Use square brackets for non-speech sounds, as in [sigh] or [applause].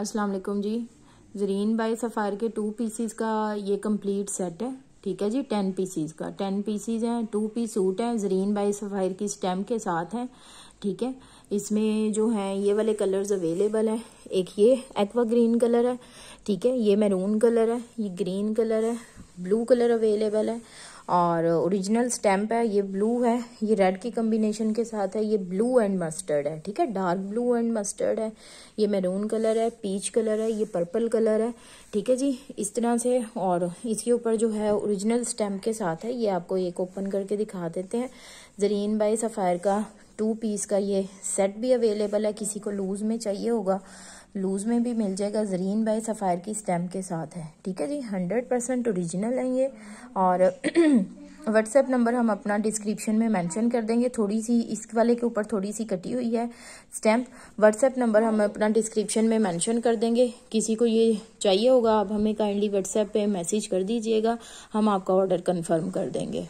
अस्सलाम वालेकुम जी जरीन बाई सफ़ार के टू पीसीज़ का ये कंप्लीट सेट है ठीक है जी टेन पीसीज़ का टेन पीसीज़ हैं टू पीस सूट हैं जरीन बाई सफ़ार की स्टेम के साथ हैं ठीक है इसमें जो है ये वाले कलर्स अवेलेबल हैं एक ये एक्वा ग्रीन कलर है ठीक है ये मैरून कलर है ये ग्रीन कलर है ब्लू कलर अवेलेबल है और ओरिजिनल स्टैम्प है ये ब्लू है ये रेड की कम्बिनेशन के साथ है ये ब्लू एंड मस्टर्ड है ठीक है डार्क ब्लू एंड मस्टर्ड है ये मैरून कलर है पीच कलर है ये पर्पल कलर है ठीक है जी इस तरह से और इसके ऊपर जो है ओरिजिनल स्टैम्प के साथ है ये आपको एक ओपन करके दिखा देते हैं जरीन बाई सफ़ायर का टू पीस का ये सेट भी अवेलेबल है किसी को लूज़ में चाहिए होगा लूज़ में भी मिल जाएगा जरीन बाई सफ़ायर की स्टैम्प के साथ है ठीक है जी हंड्रेड परसेंट औरिजिनल है ये और व्हाट्सएप [clears throat] नंबर हम अपना डिस्क्रिप्शन में मेंशन कर देंगे थोड़ी सी इस वाले के ऊपर थोड़ी सी कटी हुई है स्टैम्प व्हाट्सएप नंबर हम अपना डिस्क्रिप्शन में मेंशन कर देंगे किसी को ये चाहिए होगा आप हमें काइंडली व्हाट्सएप पे मैसेज कर दीजिएगा हम आपका ऑर्डर कंफर्म कर देंगे